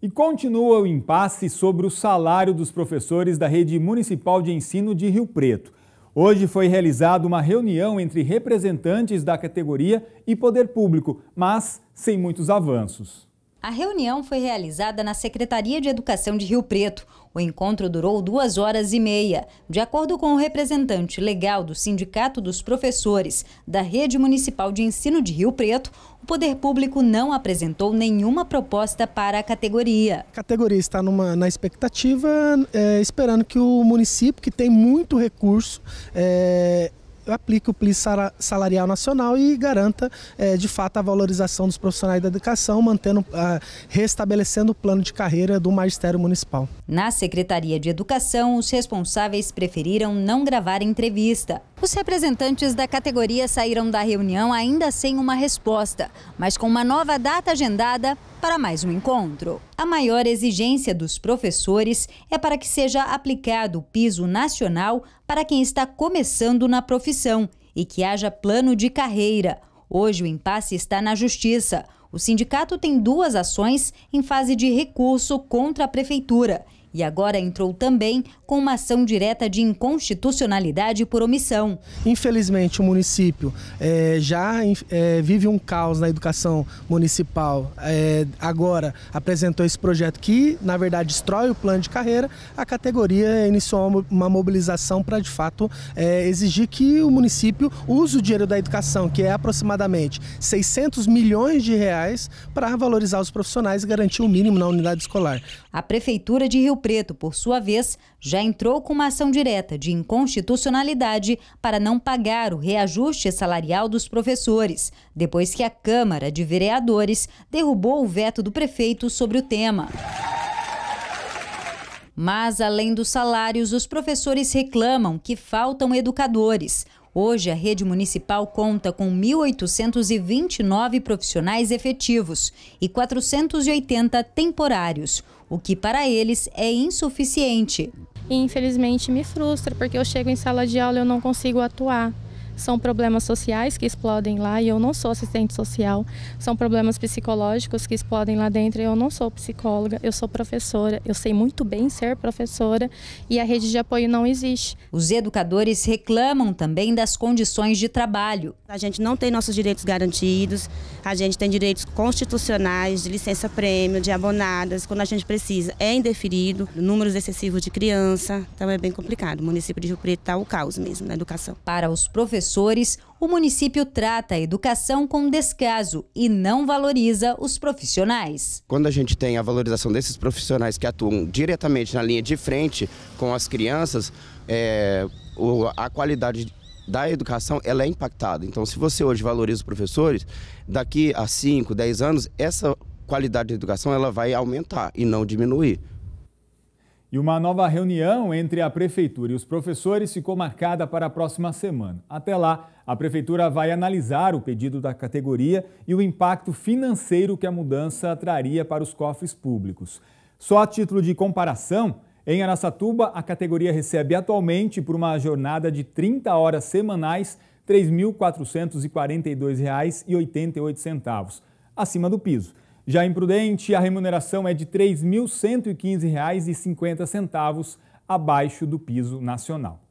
E continua o impasse sobre o salário dos professores da rede municipal de ensino de Rio Preto. Hoje foi realizada uma reunião entre representantes da categoria e poder público, mas sem muitos avanços. A reunião foi realizada na Secretaria de Educação de Rio Preto. O encontro durou duas horas e meia. De acordo com o representante legal do Sindicato dos Professores da Rede Municipal de Ensino de Rio Preto, o Poder Público não apresentou nenhuma proposta para a categoria. A categoria está numa, na expectativa, é, esperando que o município, que tem muito recurso, é, aplique o PLIS salarial nacional e garanta, é, de fato, a valorização dos profissionais da educação, mantendo, ah, restabelecendo o plano de carreira do magistério municipal. Na Secretaria de Educação, os responsáveis preferiram não gravar entrevista. Os representantes da categoria saíram da reunião ainda sem uma resposta, mas com uma nova data agendada para mais um encontro. A maior exigência dos professores é para que seja aplicado o piso nacional para quem está começando na profissão e que haja plano de carreira. Hoje o impasse está na Justiça. O sindicato tem duas ações em fase de recurso contra a Prefeitura e agora entrou também com uma ação direta de inconstitucionalidade por omissão. Infelizmente, o município é, já é, vive um caos na educação municipal. É, agora apresentou esse projeto que, na verdade, destrói o plano de carreira. A categoria iniciou uma mobilização para, de fato, é, exigir que o município use o dinheiro da educação, que é aproximadamente 600 milhões de reais, para valorizar os profissionais e garantir o mínimo na unidade escolar. A Prefeitura de Rio Preto, por sua vez, já entrou com uma ação direta de inconstitucionalidade para não pagar o reajuste salarial dos professores, depois que a Câmara de Vereadores derrubou o veto do prefeito sobre o tema. Mas, além dos salários, os professores reclamam que faltam educadores. Hoje, a rede municipal conta com 1.829 profissionais efetivos e 480 temporários, o que para eles é insuficiente. infelizmente me frustra, porque eu chego em sala de aula e eu não consigo atuar. São problemas sociais que explodem lá e eu não sou assistente social. São problemas psicológicos que explodem lá dentro e eu não sou psicóloga, eu sou professora. Eu sei muito bem ser professora e a rede de apoio não existe. Os educadores reclamam também das condições de trabalho. A gente não tem nossos direitos garantidos, a gente tem direitos constitucionais de licença-prêmio, de abonadas, quando a gente precisa é indeferido, números excessivos de criança, então é bem complicado. O município de Rio Preto está o caos mesmo na educação. Para os professores, professores, o município trata a educação com descaso e não valoriza os profissionais. Quando a gente tem a valorização desses profissionais que atuam diretamente na linha de frente com as crianças, é, a qualidade da educação ela é impactada. Então, se você hoje valoriza os professores, daqui a 5, 10 anos, essa qualidade da educação ela vai aumentar e não diminuir. E uma nova reunião entre a prefeitura e os professores ficou marcada para a próxima semana. Até lá, a prefeitura vai analisar o pedido da categoria e o impacto financeiro que a mudança traria para os cofres públicos. Só a título de comparação, em Araçatuba, a categoria recebe atualmente, por uma jornada de 30 horas semanais, R$ 3.442,88, acima do piso. Já em Prudente, a remuneração é de R$ 3.115,50 abaixo do piso nacional.